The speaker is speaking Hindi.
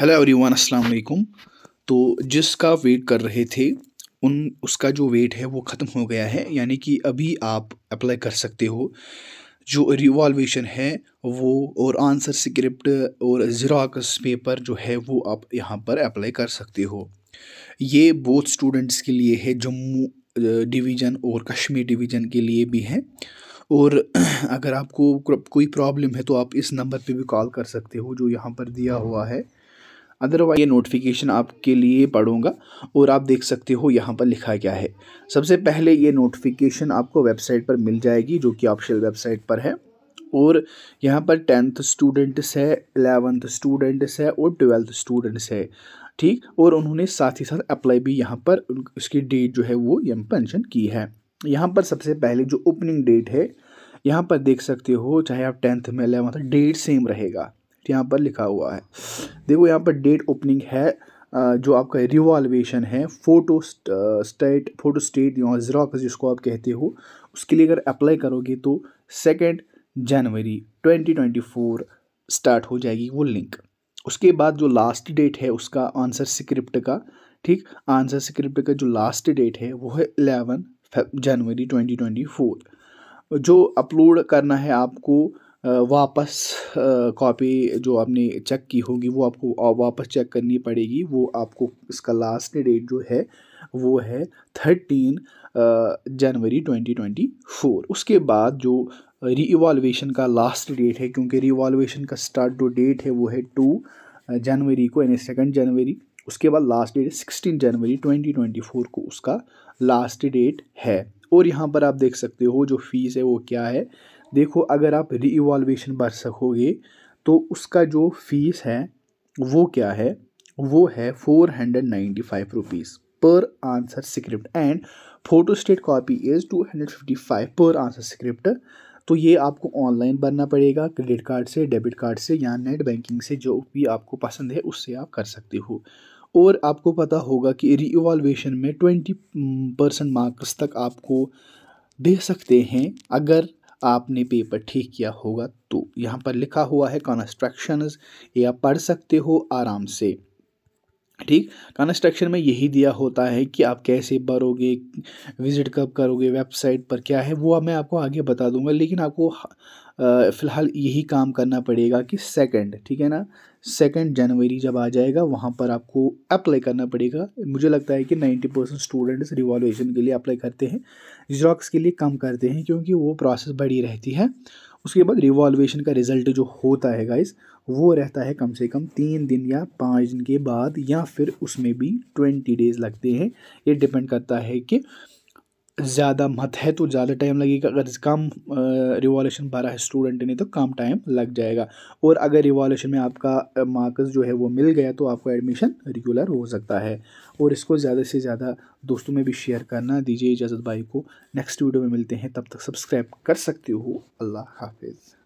हेलो एवरीवन अस्सलाम वालेकुम तो जिसका वेट कर रहे थे उन उसका जो वेट है वो ख़त्म हो गया है यानी कि अभी आप अप्लाई कर सकते हो जो रिवॉल्वेशन है वो और आंसर स्क्रिप्ट और जीरोक्स पेपर जो है वो आप यहाँ पर अप्लाई कर सकते हो ये बोथ स्टूडेंट्स के लिए है जम्मू डिवीज़न और कश्मीर डिवीज़न के लिए भी है और अगर आपको कोई प्रॉब्लम है तो आप इस नंबर पे भी कॉल कर सकते हो जो यहाँ पर दिया हुआ है अदरवाइज ये नोटिफिकेशन आपके लिए पढ़ूंगा और आप देख सकते हो यहाँ पर लिखा क्या है सबसे पहले ये नोटिफिकेशन आपको वेबसाइट पर मिल जाएगी जो कि ऑप्शनल वेबसाइट पर है और यहाँ पर टेंथ स्टूडेंट्स है एलेवंथ स्टूडेंट्स है और ट्वेल्थ स्टूडेंट्स है ठीक और उन्होंने साथ ही साथ अप्लाई भी यहाँ पर उसकी डेट जो है वो यहाँ पेंशन की है यहाँ पर सबसे पहले जो ओपनिंग डेट है यहाँ पर देख सकते हो चाहे आप टेंथ में अलेवंथ डेट सेम रहेगा यहाँ पर लिखा हुआ है देखो यहाँ पर डेट ओपनिंग है जो आपका रिवॉल्वेशन है फोटो स्टेट फोटो स्टेट या ज़राक्स जिसको आप कहते हो उसके लिए अगर अप्लाई करोगे तो सेकेंड जनवरी 2024 स्टार्ट हो जाएगी वो लिंक उसके बाद जो लास्ट डेट है उसका आंसर स्क्रिप्ट का ठीक आंसर स्क्रिप्ट का जो लास्ट डेट है वो है इलेवन जनवरी 2024 जो अपलोड करना है आपको वापस कॉपी जो आपने चेक की होगी वो आपको वापस चेक करनी पड़ेगी वो आपको इसका लास्ट डेट जो है वो है thirteen January twenty twenty four उसके बाद जो री का लास्ट डेट है क्योंकि री का स्टार्ट जो डेट है वो है टू जनवरी को यानी सेकेंड जनवरी उसके बाद last date sixteen January twenty twenty four को उसका लास्ट डेट है और यहाँ पर आप देख सकते हो जो फीस है वो क्या है देखो अगर आप री इवालुएशन भर सकोगे तो उसका जो फीस है वो क्या है वो है four hundred ninety five rupees per answer and photostat copy is two hundred fifty five per answer script तो ये आपको ऑनलाइन भरना पड़ेगा क्रेडिट कार्ड से डेबिट कार्ड से या नेट बैंकिंग से जो भी आपको पसंद है उससे आप कर सकते हो और आपको पता होगा कि री में ट्वेंटी परसेंट मार्क्स तक आपको दे सकते हैं अगर आपने पेपर ठीक किया होगा तो यहाँ पर लिखा हुआ है कंस्ट्रक्शन ये आप पढ़ सकते हो आराम से ठीक कंस्ट्रक्शन में यही दिया होता है कि आप कैसे भरोगे विज़िट कब करोगे वेबसाइट पर क्या है वो मैं आपको आगे बता दूंगा लेकिन आपको फ़िलहाल यही काम करना पड़ेगा कि सेकंड ठीक है ना सेकंड जनवरी जब आ जाएगा वहाँ पर आपको अप्लाई करना पड़ेगा मुझे लगता है कि नाइन्टी परसेंट स्टूडेंट्स रिवॉल्यूशन के लिए अप्लाई करते हैं जिरॉक्स के लिए कम करते हैं क्योंकि वो प्रोसेस बड़ी रहती है उसके बाद रिवॉल्यूशन का रिज़ल्ट जो होता है गाइस वो रहता है कम से कम तीन दिन या पाँच दिन के बाद या फिर उसमें भी ट्वेंटी डेज़ लगते हैं ये डिपेंड करता है कि ज़्यादा मत है तो ज़्यादा टाइम लगेगा अगर कम रिवॉल्यूशन भरा है स्टूडेंट ने तो कम टाइम लग जाएगा और अगर रिवॉल्यूशन में आपका मार्क्स जो है वो मिल गया तो आपका एडमिशन रेगुलर हो सकता है और इसको ज़्यादा से ज़्यादा दोस्तों में भी शेयर करना दीजिए इजाज़त भाई को नेक्स्ट वीडियो में मिलते हैं तब तक सब्सक्राइब कर सकते हो अल्लाह हाफिज़